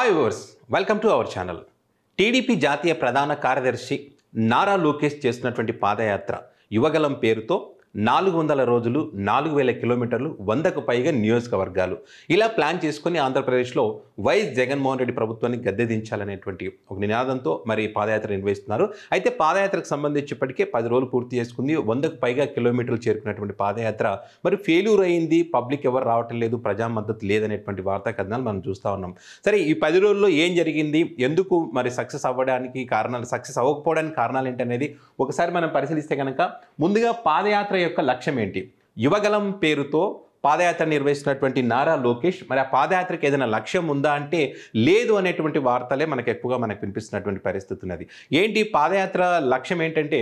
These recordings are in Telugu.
hi viewers welcome to our channel TDP జాతీయ ప్రధాన కార్యదర్శి నారా లోకేష్ చేస్తున్నటువంటి పాదయాత్ర యువగలం పేరుతో నాలుగు వందల రోజులు నాలుగు వేల కిలోమీటర్లు వందకు పైగా నియోజకవర్గాలు ఇలా ప్లాన్ చేసుకుని ఆంధ్రప్రదేశ్లో వైఎస్ జగన్మోహన్ రెడ్డి ప్రభుత్వాన్ని గద్దెదించాలనేటువంటి ఒక నినాదంతో మరి పాదయాత్ర నిర్వహిస్తున్నారు అయితే పాదయాత్రకు సంబంధించి ఇప్పటికే పది రోజులు పూర్తి చేసుకుంది వందకు పైగా కిలోమీటర్లు చేరుకున్నటువంటి పాదయాత్ర మరి ఫెయిల్యూర్ అయింది పబ్లిక్ ఎవరు రావటం లేదు ప్రజా మద్దతు లేదనేటువంటి వార్తా కథనాలు మనం చూస్తూ ఉన్నాం సరే ఈ పది రోజుల్లో ఏం జరిగింది ఎందుకు మరి సక్సెస్ అవ్వడానికి కారణాలు సక్సెస్ అవ్వకపోవడానికి కారణాలు ఏంటనేది ఒకసారి మనం పరిశీలిస్తే కనుక ముందుగా పాదయాత్ర యొక్క లక్ష్యం ఏంటి యువగలం పేరుతో పాదయాత్ర నిర్వహిస్తున్నటువంటి నారా లోకేష్ మరి ఆ పాదయాత్రకి ఏదైనా లక్ష్యం ఉందా అంటే లేదు అనేటువంటి వార్తలే మనకు ఎక్కువగా మనకు వినిపిస్తున్నటువంటి పరిస్థితి ఉన్నది ఏంటి పాదయాత్ర లక్ష్యం ఏంటంటే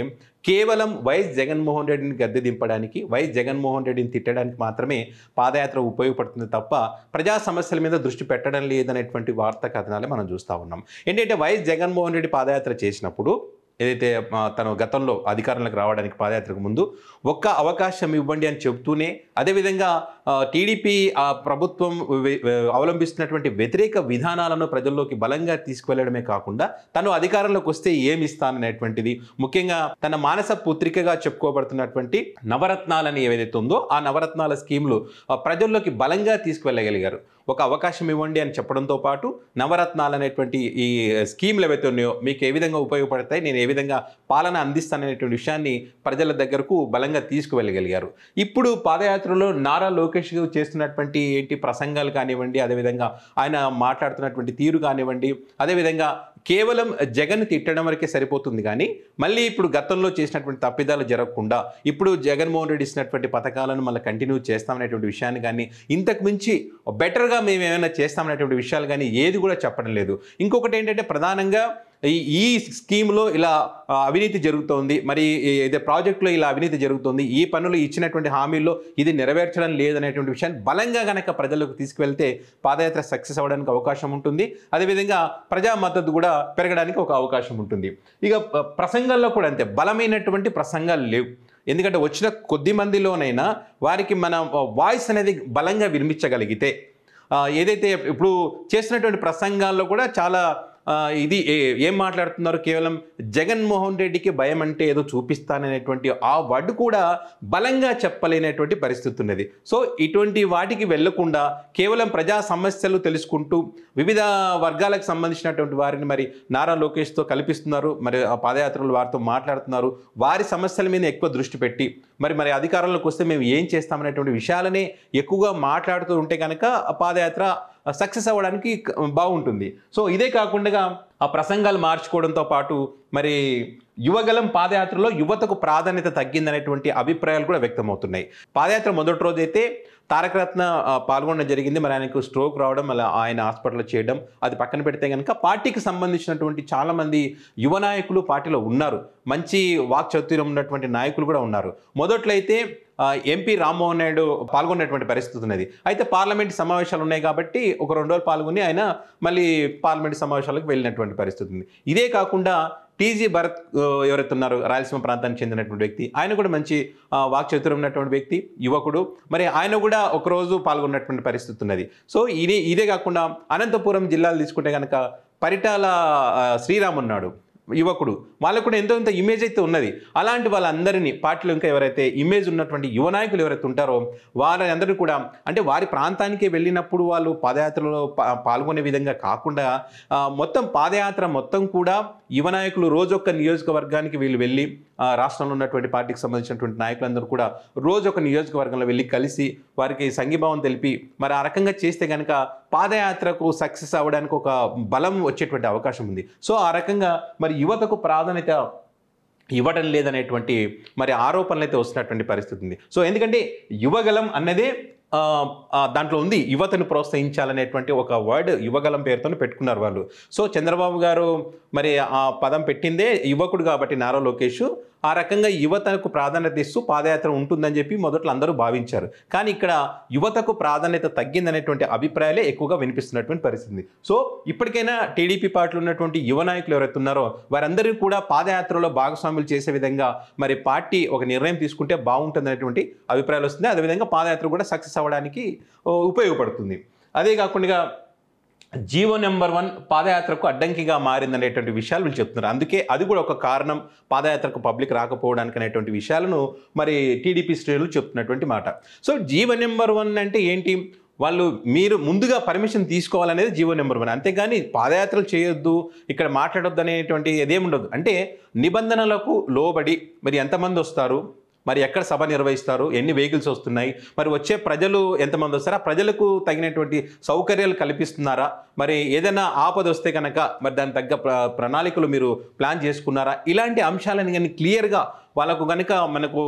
కేవలం వైఎస్ జగన్మోహన్ రెడ్డిని గద్దె దింపడానికి వైఎస్ జగన్మోహన్ రెడ్డిని తిట్టడానికి మాత్రమే పాదయాత్ర ఉపయోగపడుతుంది తప్ప ప్రజా సమస్యల మీద దృష్టి పెట్టడం లేదనేటువంటి వార్త కథనాలే మనం చూస్తూ ఉన్నాం ఏంటంటే వైఎస్ జగన్మోహన్ రెడ్డి పాదయాత్ర చేసినప్పుడు ఏదైతే తను గతంలో అధికారంలోకి రావడానికి పాదయాత్రకు ముందు ఒక్క అవకాశం ఇవ్వండి అని చెబుతూనే అదేవిధంగా టీడీపీ ఆ ప్రభుత్వం అవలంబిస్తున్నటువంటి వ్యతిరేక విధానాలను ప్రజల్లోకి బలంగా తీసుకువెళ్లడమే కాకుండా తను అధికారంలోకి వస్తే ఏమి ఇస్తాననేటువంటిది ముఖ్యంగా తన మానస పుత్రికగా చెప్పుకోబడుతున్నటువంటి నవరత్నాలని ఏవైతే ఉందో ఆ నవరత్నాల స్కీమ్లు ప్రజల్లోకి బలంగా తీసుకువెళ్ళగలిగారు ఒక అవకాశం ఇవ్వండి అని చెప్పడంతో పాటు నవరత్నాలు అనేటువంటి ఈ స్కీమ్లు ఏవైతే ఉన్నాయో మీకు ఏ విధంగా ఉపయోగపడతాయి నేను ఏ విధంగా పాలన అందిస్తాననేటువంటి విషయాన్ని ప్రజల దగ్గరకు బలంగా తీసుకువెళ్ళగలిగారు ఇప్పుడు పాదయాత్రలో నారా లోకి లోకేష్ చేస్తున్నటువంటి ఏంటి ప్రసంగాలు కానివ్వండి అదేవిధంగా ఆయన మాట్లాడుతున్నటువంటి తీరు కానివ్వండి అదేవిధంగా కేవలం జగన్ తిట్టడం వరకే సరిపోతుంది కానీ మళ్ళీ ఇప్పుడు గతంలో చేసినటువంటి తప్పిదాలు జరగకుండా ఇప్పుడు జగన్మోహన్ రెడ్డి ఇచ్చినటువంటి పథకాలను మళ్ళీ కంటిన్యూ చేస్తామనేటువంటి విషయాన్ని కానీ ఇంతకు మించి బెటర్గా మేము ఏమైనా చేస్తామనేటువంటి విషయాలు కానీ ఏది కూడా చెప్పడం లేదు ఇంకొకటి ఏంటంటే ప్రధానంగా ఈ ఈ స్కీమ్లో ఇలా అవినీతి జరుగుతోంది మరి ఇదే ప్రాజెక్టులో ఇలా అవినీతి జరుగుతుంది ఈ పనులు ఇచ్చినటువంటి హామీల్లో ఇది నెరవేర్చడం లేదనేటువంటి విషయాన్ని బలంగా కనుక ప్రజలకు తీసుకువెళ్తే పాదయాత్ర సక్సెస్ అవ్వడానికి అవకాశం ఉంటుంది అదేవిధంగా ప్రజా మద్దతు కూడా పెరగడానికి ఒక అవకాశం ఉంటుంది ఇక ప్రసంగాల్లో కూడా అంతే బలమైనటువంటి ప్రసంగాలు లేవు ఎందుకంటే వచ్చిన కొద్ది మందిలోనైనా వారికి మన వాయిస్ అనేది బలంగా వినిపించగలిగితే ఏదైతే ఇప్పుడు చేసినటువంటి ప్రసంగాల్లో కూడా చాలా ఇది ఏం మాట్లాడుతున్నారు కేవలం జగన్మోహన్ రెడ్డికి భయం అంటే ఏదో చూపిస్తాననేటువంటి ఆ వర్డ్ కూడా బలంగా చెప్పలేనటువంటి పరిస్థితి ఉన్నది సో ఇటువంటి వాటికి వెళ్లకుండా కేవలం ప్రజా సమస్యలు తెలుసుకుంటూ వివిధ వర్గాలకు సంబంధించినటువంటి వారిని మరి నారా లోకేష్తో కల్పిస్తున్నారు మరి పాదయాత్రలు వారితో మాట్లాడుతున్నారు వారి సమస్యల మీద ఎక్కువ దృష్టి పెట్టి మరి మరి అధికారంలోకి వస్తే మేము ఏం చేస్తామనేటువంటి విషయాలనే ఎక్కువగా మాట్లాడుతూ ఉంటే కనుక పాదయాత్ర సక్సెస్ అవ్వడానికి బాగుంటుంది సో ఇదే కాకుండా ఆ ప్రసంగాలు మార్చుకోవడంతో పాటు మరి యువగలం పాదయాత్రలో యువతకు ప్రాధాన్యత తగ్గిందనేటువంటి అభిప్రాయాలు కూడా వ్యక్తమవుతున్నాయి పాదయాత్ర మొదటి రోజు అయితే తారకరత్న పాల్గొనడం జరిగింది మరి ఆయనకు స్ట్రోక్ రావడం అలా ఆయన హాస్పిటల్లో చేయడం అది పక్కన పెడితే కనుక పార్టీకి సంబంధించినటువంటి చాలామంది యువ నాయకులు పార్టీలో ఉన్నారు మంచి వాక్ చతుర్యం ఉన్నటువంటి నాయకులు కూడా ఉన్నారు మొదట్లో అయితే ఎంపీ రామ్మోహన్ నాయుడు పాల్గొన్నటువంటి పరిస్థితి ఉన్నది అయితే పార్లమెంట్ సమావేశాలు ఉన్నాయి కాబట్టి ఒక రెండు రోజులు పాల్గొని ఆయన మళ్ళీ పార్లమెంట్ సమావేశాలకు వెళ్ళినటువంటి పరిస్థితి ఉంది ఇదే కాకుండా టీజీ భరత్ ఎవరైతే ఉన్నారో రాయలసీమ ప్రాంతానికి చెందినటువంటి వ్యక్తి ఆయన కూడా మంచి వాక్చతురం ఉన్నటువంటి వ్యక్తి యువకుడు మరి ఆయన కూడా ఒకరోజు పాల్గొన్నటువంటి పరిస్థితి ఉన్నది సో ఇదే ఇదే కాకుండా అనంతపురం జిల్లాలు తీసుకుంటే కనుక పరిటాల శ్రీరామ్ ఉన్నాడు యువకుడు వాళ్ళకు కూడా ఎంతో ఇంత ఇమేజ్ అయితే ఉన్నది అలాంటి వాళ్ళందరినీ పార్టీలో ఇంకా ఎవరైతే ఇమేజ్ ఉన్నటువంటి యువ నాయకులు ఎవరైతే ఉంటారో వారందరూ కూడా అంటే వారి ప్రాంతానికే వెళ్ళినప్పుడు వాళ్ళు పాదయాత్రలో పాల్గొనే విధంగా కాకుండా మొత్తం పాదయాత్ర మొత్తం కూడా యువ నాయకులు రోజొక్క నియోజకవర్గానికి వీళ్ళు వెళ్ళి రాష్ట్రంలో ఉన్నటువంటి పార్టీకి సంబంధించినటువంటి నాయకులందరూ కూడా రోజొక్క నియోజకవర్గంలో వెళ్ళి కలిసి వారికి సంఘీభావం తెలిపి మరి ఆ రకంగా చేస్తే కనుక పాదయాత్రకు సక్సెస్ అవ్వడానికి ఒక బలం వచ్చేటువంటి అవకాశం ఉంది సో ఆ రకంగా మరి యువతకు ప్రాధాన్యత ఇవ్వడం లేదనేటువంటి మరి ఆరోపణలు అయితే వస్తున్నటువంటి పరిస్థితి ఉంది సో ఎందుకంటే యువగలం అన్నదే దాంట్లో ఉంది యువతను ప్రోత్సహించాలనేటువంటి ఒక వర్డ్ యువగలం పేరుతో పెట్టుకున్నారు వాళ్ళు సో చంద్రబాబు గారు మరి ఆ పదం పెట్టిందే యువకుడు కాబట్టి నారా లోకేష్ ఆ రకంగా యువతకు ప్రాధాన్యత ఇస్తూ పాదయాత్ర ఉంటుందని చెప్పి మొదట్లో అందరూ భావించారు కానీ ఇక్కడ యువతకు ప్రాధాన్యత తగ్గిందనేటువంటి అభిప్రాయాలే ఎక్కువగా వినిపిస్తున్నటువంటి పరిస్థితి సో ఇప్పటికైనా టీడీపీ పార్టీలో ఉన్నటువంటి యువ నాయకులు ఎవరైతే ఉన్నారో వారందరూ కూడా పాదయాత్రలో భాగస్వాములు చేసే విధంగా మరి పార్టీ ఒక నిర్ణయం తీసుకుంటే బాగుంటుందనేటువంటి అభిప్రాయాలు వస్తుంది అదేవిధంగా పాదయాత్ర కూడా సక్సెస్ అవ్వడానికి ఉపయోగపడుతుంది అదే కాకుండా జీవో నెంబర్ వన్ పాదయాత్రకు అడ్డంకిగా మారిందనేటువంటి విషయాలు వీళ్ళు చెప్తున్నారు అందుకే అది కూడా ఒక కారణం పాదయాత్రకు పబ్లిక్ రాకపోవడానికి అనేటువంటి విషయాలను మరి టీడీపీ శ్రేణులు చెప్తున్నటువంటి మాట సో జీవో నెంబర్ వన్ అంటే ఏంటి వాళ్ళు మీరు ముందుగా పర్మిషన్ తీసుకోవాలనేది జీవో నెంబర్ వన్ అంతేగాని పాదయాత్రలు చేయొద్దు ఇక్కడ మాట్లాడొద్దు అనేటువంటి ఉండదు అంటే నిబంధనలకు లోబడి మరి ఎంతమంది వస్తారు మరి ఎక్కడ సభ నిర్వహిస్తారు ఎన్ని వెహికల్స్ వస్తున్నాయి మరి వచ్చే ప్రజలు ఎంతమంది వస్తారా ప్రజలకు తగినటువంటి సౌకర్యాలు కల్పిస్తున్నారా మరి ఏదైనా ఆపద వస్తే కనుక మరి దాని తగ్గ ప్రణాళికలు మీరు ప్లాన్ చేసుకున్నారా ఇలాంటి అంశాలని కానీ క్లియర్గా వాళ్ళకు కనుక మనకు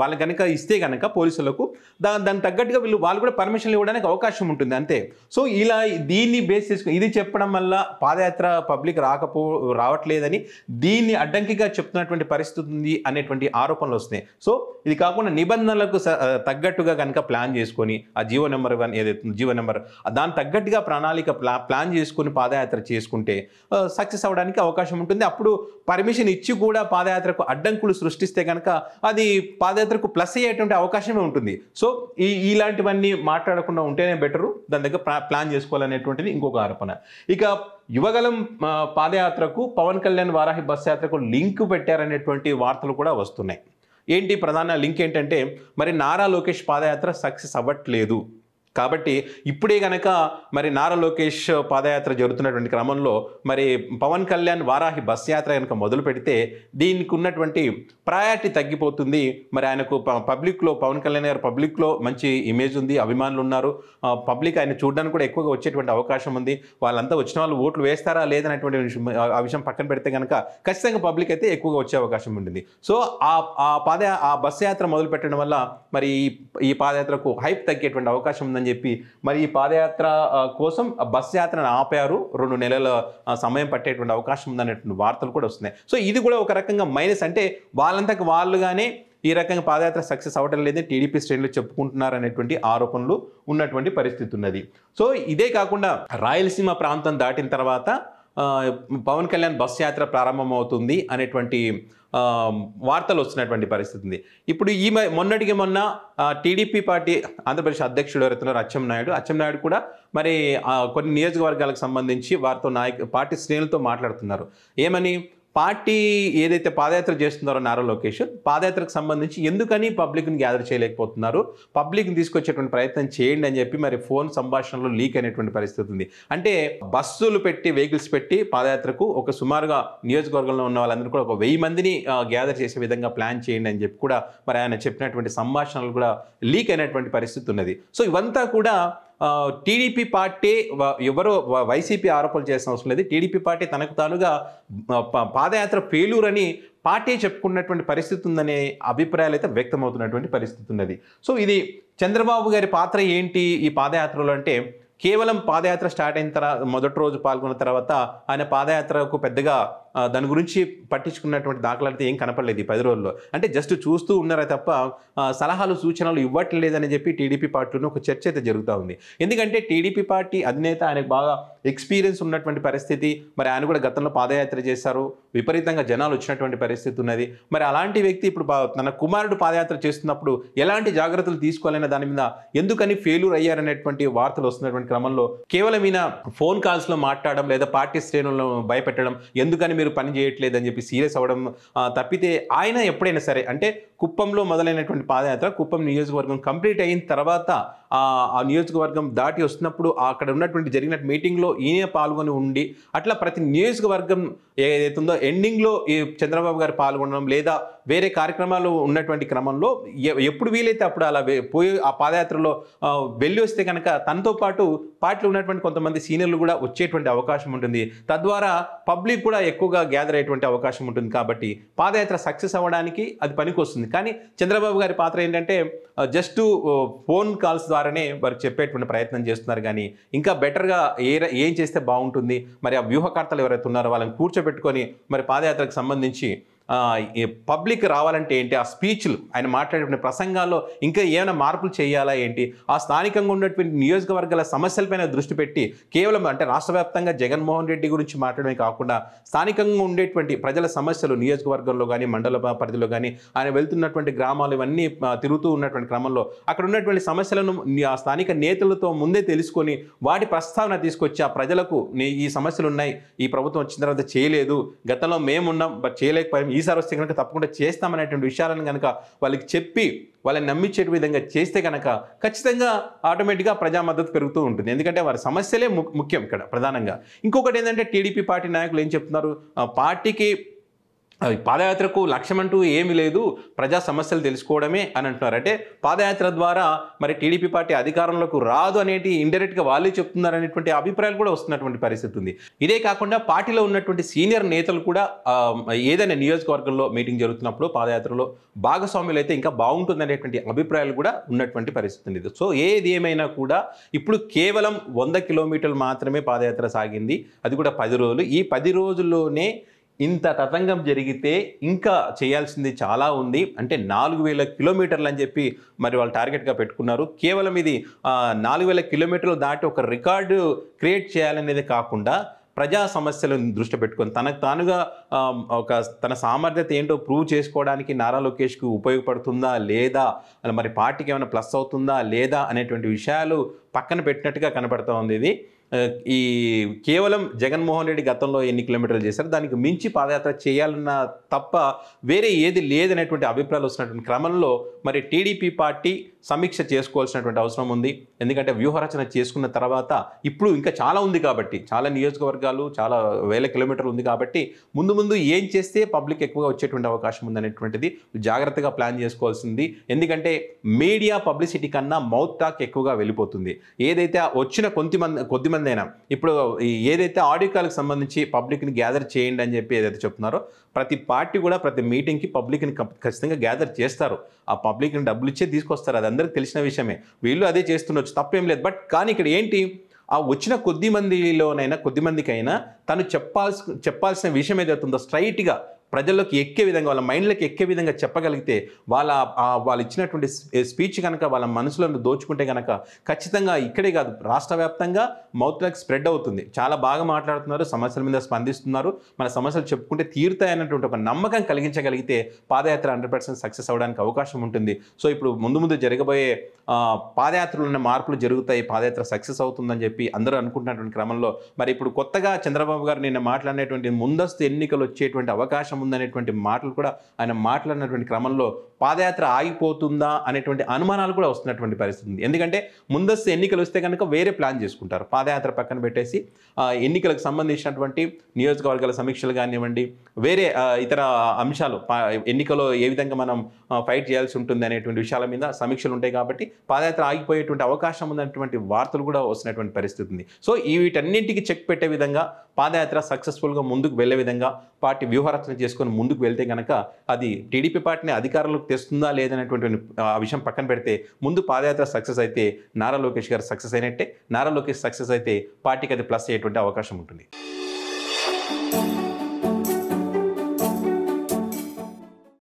వాళ్ళకి కనుక ఇస్తే కనుక పోలీసులకు దా దానికి తగ్గట్టుగా వీళ్ళు వాళ్ళు కూడా పర్మిషన్లు ఇవ్వడానికి అవకాశం ఉంటుంది అంతే సో ఇలా దీన్ని బేస్ చేసుకుని ఇది చెప్పడం వల్ల పాదయాత్ర పబ్లిక్ రాకపో రావట్లేదని దీన్ని అడ్డంకిగా చెప్తున్నటువంటి పరిస్థితి ఉంది అనేటువంటి ఆరోపణలు వస్తున్నాయి సో ఇది కాకుండా నిబంధనలకు తగ్గట్టుగా కనుక ప్లాన్ చేసుకొని ఆ జీవో నెంబర్ కానీ ఏదైతే జీవో నెంబర్ దాని తగ్గట్టుగా ప్రణాళిక ప్లా ప్లాన్ చేసుకుని పాదయాత్ర చేసుకుంటే సక్సెస్ అవ్వడానికి అవకాశం ఉంటుంది అప్పుడు పర్మిషన్ ఇచ్చి కూడా పాదయాత్రకు అడ్డంకులు సృష్టి సూచిస్తే కనుక అది పాదయాత్రకు ప్లస్ అయ్యేటువంటి అవకాశమే ఉంటుంది సో ఈ ఇలాంటివన్నీ మాట్లాడకుండా ఉంటేనే బెటరు దాని దగ్గర ప్లాన్ చేసుకోవాలనేటువంటిది ఇంకొక ఆరోపణ ఇక యువగలం పాదయాత్రకు పవన్ కళ్యాణ్ వారాహి బస్ యాత్రకు లింక్ పెట్టారనేటువంటి వార్తలు కూడా వస్తున్నాయి ఏంటి ప్రధాన లింక్ ఏంటంటే మరి నారా లోకేష్ పాదయాత్ర సక్సెస్ అవ్వట్లేదు కాబట్టి ఇప్పుడే గనక మరి నారా లోకేష్ పాదయాత్ర జరుగుతున్నటువంటి క్రమంలో మరి పవన్ కళ్యాణ్ వారాహి బస్ యాత్ర కనుక మొదలు పెడితే దీనికి ఉన్నటువంటి ప్రయారిటీ తగ్గిపోతుంది మరి ఆయనకు పబ్లిక్లో పవన్ కళ్యాణ్ గారు పబ్లిక్లో మంచి ఇమేజ్ ఉంది అభిమానులు ఉన్నారు పబ్లిక్ ఆయన చూడడానికి కూడా ఎక్కువగా వచ్చేటువంటి అవకాశం ఉంది వాళ్ళంతా వచ్చిన వాళ్ళు ఓట్లు వేస్తారా లేదనేటువంటి ఆ విషయం పక్కన పెడితే కనుక ఖచ్చితంగా పబ్లిక్ అయితే ఎక్కువగా వచ్చే అవకాశం ఉంటుంది సో ఆ పాద ఆ బస్ యాత్ర మొదలు పెట్టడం వల్ల మరి ఈ పాదయాత్రకు హైప్ తగ్గేటువంటి అవకాశం ఉందని అని చెప్పి మరి ఈ పాదయాత్ర కోసం బస్ యాత్రను ఆపారు రెండు నెలల సమయం పట్టేటువంటి అవకాశం ఉందనేటువంటి వార్తలు కూడా వస్తున్నాయి సో ఇది కూడా ఒక రకంగా మైనస్ అంటే వాళ్ళంతకు వాళ్ళుగానే ఈ రకంగా పాదయాత్ర సక్సెస్ అవ్వడం లేదని టీడీపీ శ్రేణులు చెప్పుకుంటున్నారు అనేటువంటి ఆరోపణలు ఉన్నటువంటి పరిస్థితి ఉన్నది సో ఇదే కాకుండా రాయలసీమ ప్రాంతం దాటిన తర్వాత పవన్ కళ్యాణ్ బస్ యాత్ర ప్రారంభమవుతుంది అనేటువంటి వార్తలు వస్తున్నటువంటి పరిస్థితి ఉంది ఇప్పుడు ఈ మొన్నటికి మొన్న టీడీపీ పార్టీ ఆంధ్రప్రదేశ్ అధ్యక్షుడు ఎవరైతున్నారో అచ్చెన్నాయుడు అచ్చెన్నాయుడు కూడా మరి కొన్ని నియోజకవర్గాలకు సంబంధించి వారితో నాయక పార్టీ శ్రేణులతో మాట్లాడుతున్నారు ఏమని పార్టీ ఏదైతే పాదయాత్ర చేస్తున్నారో నారో లోకేష్ పాదయాత్రకు సంబంధించి ఎందుకని పబ్లిక్ని గ్యాదర్ చేయలేకపోతున్నారు పబ్లిక్ని తీసుకొచ్చేటువంటి ప్రయత్నం చేయండి అని చెప్పి మరి ఫోన్ సంభాషణలో లీక్ అయినటువంటి పరిస్థితి ఉంది అంటే బస్సులు పెట్టి వెహికల్స్ పెట్టి పాదయాత్రకు ఒక సుమారుగా నియోజకవర్గంలో ఉన్న వాళ్ళందరూ కూడా ఒక వెయ్యి మందిని గ్యాదర్ చేసే విధంగా ప్లాన్ చేయండి అని చెప్పి కూడా మరి ఆయన చెప్పినటువంటి సంభాషణలు కూడా లీక్ అయినటువంటి పరిస్థితి ఉన్నది సో ఇవంతా కూడా టీడీపీ పార్టీ ఎవరో వైసీపీ ఆరోపణలు చేసిన అవసరం లేదు టీడీపీ పార్టీ తనకు తానుగా పాదయాత్ర ఫెయిల్యూర్ అని పార్టీ చెప్పుకున్నటువంటి పరిస్థితి ఉందనే అభిప్రాయాలు అయితే వ్యక్తమవుతున్నటువంటి పరిస్థితి ఉన్నది సో ఇది చంద్రబాబు గారి పాత్ర ఏంటి ఈ పాదయాత్రలో అంటే కేవలం పాదయాత్ర స్టార్ట్ అయిన తర్వాత మొదటి రోజు పాల్గొన్న తర్వాత ఆయన పాదయాత్రకు పెద్దగా దాని గురించి పట్టించుకున్నటువంటి అయితే ఏం కనపడలేదు ఈ పది రోజుల్లో అంటే జస్ట్ చూస్తూ ఉన్నారే తప్ప సలహాలు సూచనలు ఇవ్వట్లేదని చెప్పి టీడీపీ పార్టీలో ఒక చర్చ అయితే జరుగుతూ ఉంది ఎందుకంటే టీడీపీ పార్టీ అధినేత ఆయనకు బాగా ఎక్స్పీరియన్స్ ఉన్నటువంటి పరిస్థితి మరి ఆయన కూడా గతంలో పాదయాత్ర చేశారు విపరీతంగా జనాలు వచ్చినటువంటి పరిస్థితి ఉన్నది మరి అలాంటి వ్యక్తి ఇప్పుడు తన కుమారుడు పాదయాత్ర చేస్తున్నప్పుడు ఎలాంటి జాగ్రత్తలు తీసుకోవాలనే దాని మీద ఎందుకని ఫెయిల్యూర్ అయ్యారనేటువంటి వార్తలు వస్తున్నటువంటి క్రమంలో కేవలం ఈయన ఫోన్ కాల్స్లో మాట్లాడడం లేదా పార్టీ శ్రేణులను భయపెట్టడం ఎందుకని మీరు పని చేయట్లేదని చెప్పి సీరియస్ అవ్వడం తప్పితే ఆయన ఎప్పుడైనా సరే అంటే కుప్పంలో మొదలైనటువంటి పాదయాత్ర కుప్పం నియోజకవర్గం కంప్లీట్ అయిన తర్వాత ఆ నియోజకవర్గం దాటి వస్తున్నప్పుడు అక్కడ ఉన్నటువంటి జరిగిన మీటింగ్లో ఈయన పాల్గొని ఉండి అట్లా ప్రతి నియోజకవర్గం ఏదైతుందో ఎండింగ్లో ఈ చంద్రబాబు గారు పాల్గొనడం లేదా వేరే కార్యక్రమాలు ఉన్నటువంటి క్రమంలో ఎప్పుడు వీలైతే అప్పుడు అలా పోయి ఆ పాదయాత్రలో వెళ్ళి వస్తే కనుక తనతో పాటు పార్టీలో ఉన్నటువంటి కొంతమంది సీనియర్లు కూడా వచ్చేటువంటి అవకాశం ఉంటుంది తద్వారా పబ్లిక్ కూడా ఎక్కువగా గ్యాదర్ అయ్యేటువంటి అవకాశం ఉంటుంది కాబట్టి పాదయాత్ర సక్సెస్ అవ్వడానికి అది పనికొస్తుంది కానీ చంద్రబాబు గారి పాత్ర ఏంటంటే జస్ట్ ఫోన్ కాల్స్ ద్వారానే వారు చెప్పేటువంటి ప్రయత్నం చేస్తున్నారు కానీ ఇంకా బెటర్గా ఏ ఏం చేస్తే బాగుంటుంది మరి ఆ వ్యూహకర్తలు ఎవరైతే ఉన్నారో వాళ్ళని కూర్చోబెట్టుకొని మరి పాదయాత్రకు సంబంధించి పబ్లిక్ రావాలంటే ఏంటి ఆ స్పీచ్లు ఆయన మాట్లాడేటువంటి ప్రసంగాల్లో ఇంకా ఏమైనా మార్పులు చేయాలా ఏంటి ఆ స్థానికంగా ఉన్నటువంటి నియోజకవర్గాల సమస్యలపైన దృష్టి పెట్టి కేవలం అంటే రాష్ట్ర వ్యాప్తంగా జగన్మోహన్ రెడ్డి గురించి మాట్లాడమే కాకుండా స్థానికంగా ఉండేటువంటి ప్రజల సమస్యలు నియోజకవర్గంలో కానీ మండల పరిధిలో కానీ ఆయన వెళ్తున్నటువంటి గ్రామాలు ఇవన్నీ తిరుగుతూ ఉన్నటువంటి క్రమంలో అక్కడ ఉన్నటువంటి సమస్యలను ఆ స్థానిక నేతలతో ముందే తెలుసుకొని వాటి ప్రస్తావన తీసుకొచ్చి ఆ ప్రజలకు ఈ సమస్యలు ఉన్నాయి ఈ ప్రభుత్వం వచ్చిన తర్వాత చేయలేదు గతంలో మేమున్నాం బట్ చేయలేకపోయాం ఈ ఈసారి వస్తే కనుక తప్పకుండా చేస్తామనేటువంటి విషయాలను కనుక వాళ్ళకి చెప్పి వాళ్ళని నమ్మించే విధంగా చేస్తే కనుక ఖచ్చితంగా ఆటోమేటిక్గా ప్రజా మద్దతు పెరుగుతూ ఉంటుంది ఎందుకంటే వారి సమస్యలే ముఖ్యం ఇక్కడ ప్రధానంగా ఇంకొకటి ఏంటంటే టీడీపీ పార్టీ నాయకులు ఏం చెప్తున్నారు పార్టీకి పాదయాత్రకు లక్ష్యం అంటూ ఏమీ లేదు ప్రజా సమస్యలు తెలుసుకోవడమే అని అంటున్నారు అంటే పాదయాత్ర ద్వారా మరి టీడీపీ పార్టీ అధికారంలోకి రాదు అనేటి ఇండైరెక్ట్గా వాళ్ళే చెప్తున్నారు అనేటువంటి అభిప్రాయాలు కూడా వస్తున్నటువంటి పరిస్థితి ఉంది ఇదే కాకుండా పార్టీలో ఉన్నటువంటి సీనియర్ నేతలు కూడా ఏదైనా నియోజకవర్గంలో మీటింగ్ జరుగుతున్నప్పుడు పాదయాత్రలో భాగస్వామ్యులు అయితే ఇంకా బాగుంటుందనేటువంటి అభిప్రాయాలు కూడా ఉన్నటువంటి పరిస్థితి ఉంది సో ఏది ఏమైనా కూడా ఇప్పుడు కేవలం వంద కిలోమీటర్లు మాత్రమే పాదయాత్ర సాగింది అది కూడా పది రోజులు ఈ పది రోజుల్లోనే ఇంత తతంగం జరిగితే ఇంకా చేయాల్సింది చాలా ఉంది అంటే నాలుగు వేల కిలోమీటర్లు అని చెప్పి మరి వాళ్ళు టార్గెట్గా పెట్టుకున్నారు కేవలం ఇది నాలుగు వేల కిలోమీటర్లు దాటి ఒక రికార్డు క్రియేట్ చేయాలనేది కాకుండా ప్రజా సమస్యలను దృష్టి పెట్టుకొని తనకు తానుగా ఒక తన సామర్థ్యత ఏంటో ప్రూవ్ చేసుకోవడానికి నారా లోకేష్కి ఉపయోగపడుతుందా లేదా మరి పార్టీకి ఏమైనా ప్లస్ అవుతుందా లేదా అనేటువంటి విషయాలు పక్కన పెట్టినట్టుగా కనపడుతూ ఉంది ఇది ఈ కేవలం జగన్మోహన్ రెడ్డి గతంలో ఎన్ని కిలోమీటర్లు చేశారు దానికి మించి పాదయాత్ర చేయాలన్న తప్ప వేరే ఏది లేదనేటువంటి అభిప్రాయాలు వస్తున్నటువంటి క్రమంలో మరి టీడీపీ పార్టీ సమీక్ష చేసుకోవాల్సినటువంటి అవసరం ఉంది ఎందుకంటే వ్యూహరచన చేసుకున్న తర్వాత ఇప్పుడు ఇంకా చాలా ఉంది కాబట్టి చాలా నియోజకవర్గాలు చాలా వేల కిలోమీటర్లు ఉంది కాబట్టి ముందు ముందు ఏం చేస్తే పబ్లిక్ ఎక్కువగా వచ్చేటువంటి అవకాశం ఉందనేటువంటిది జాగ్రత్తగా ప్లాన్ చేసుకోవాల్సింది ఎందుకంటే మీడియా పబ్లిసిటీ కన్నా మౌత్ టాక్ ఎక్కువగా వెళ్ళిపోతుంది ఏదైతే వచ్చిన కొద్దిమంది కొద్దిమంది ఇబ్బందేనా ఇప్పుడు ఏదైతే ఆడియో కాల్కి సంబంధించి పబ్లిక్ని గ్యాదర్ చేయండి అని చెప్పి ఏదైతే చెప్తున్నారో ప్రతి పార్టీ కూడా ప్రతి మీటింగ్కి పబ్లిక్ని ఖచ్చితంగా గ్యాదర్ చేస్తారు ఆ పబ్లిక్ని డబ్బులు ఇచ్చే తీసుకొస్తారు అది అందరికీ తెలిసిన విషయమే వీళ్ళు అదే చేస్తుండొచ్చు తప్పేం లేదు బట్ కానీ ఇక్కడ ఏంటి ఆ వచ్చిన కొద్ది మందిలోనైనా కొద్ది మందికైనా తను చెప్పాల్సి చెప్పాల్సిన విషయం ఏదైతే ఉందో స్ట్రైట్గా ప్రజల్లోకి ఎక్కే విధంగా వాళ్ళ మైండ్లోకి ఎక్కే విధంగా చెప్పగలిగితే వాళ్ళ వాళ్ళు ఇచ్చినటువంటి స్పీచ్ కనుక వాళ్ళ మనసులను దోచుకుంటే కనుక ఖచ్చితంగా ఇక్కడే కాదు రాష్ట్ర వ్యాప్తంగా మౌత్లకు స్ప్రెడ్ అవుతుంది చాలా బాగా మాట్లాడుతున్నారు సమస్యల మీద స్పందిస్తున్నారు మన సమస్యలు చెప్పుకుంటే తీరుతాయన్నటువంటి ఒక నమ్మకం కలిగించగలిగితే పాదయాత్ర హండ్రెడ్ పర్సెంట్ సక్సెస్ అవడానికి అవకాశం ఉంటుంది సో ఇప్పుడు ముందు ముందు జరగబోయే ఉన్న మార్పులు జరుగుతాయి పాదయాత్ర సక్సెస్ అవుతుందని చెప్పి అందరూ అనుకుంటున్నటువంటి క్రమంలో మరి ఇప్పుడు కొత్తగా చంద్రబాబు గారు నిన్న మాట్లాడినటువంటి ముందస్తు ఎన్నికలు వచ్చేటువంటి అవకాశం ఉందనేటువంటి మాటలు కూడా ఆయన మాట్లాడినటువంటి క్రమంలో పాదయాత్ర ఆగిపోతుందా అనేటువంటి అనుమానాలు కూడా వస్తున్నటువంటి పరిస్థితి ఉంది ఎందుకంటే ముందస్తు ఎన్నికలు వస్తే కనుక వేరే ప్లాన్ చేసుకుంటారు పాదయాత్ర పక్కన పెట్టేసి ఎన్నికలకు సంబంధించినటువంటి నియోజకవర్గాల సమీక్షలు కానివ్వండి వేరే ఇతర అంశాలు ఎన్నికలో ఏ విధంగా మనం ఫైట్ చేయాల్సి ఉంటుంది అనేటువంటి విషయాల మీద సమీక్షలు ఉంటాయి కాబట్టి పాదయాత్ర ఆగిపోయేటువంటి అవకాశం ఉన్నటువంటి వార్తలు కూడా వస్తున్నటువంటి పరిస్థితి ఉంది సో వీటన్నింటికి చెక్ పెట్టే విధంగా పాదయాత్ర సక్సెస్ఫుల్గా ముందుకు వెళ్ళే విధంగా పార్టీ వ్యూహరచన చేసుకొని ముందుకు వెళ్తే కనుక అది టీడీపీ పార్టీని అధికారంలోకి తెస్తుందా లేదనేటువంటి ఆ విషయం పక్కన పెడితే ముందు పాదయాత్ర సక్సెస్ అయితే నారా లోకేష్ గారు సక్సెస్ అయినట్టే నారా లోకేష్ సక్సెస్ అయితే పార్టీకి అది ప్లస్ అయ్యేటువంటి అవకాశం ఉంటుంది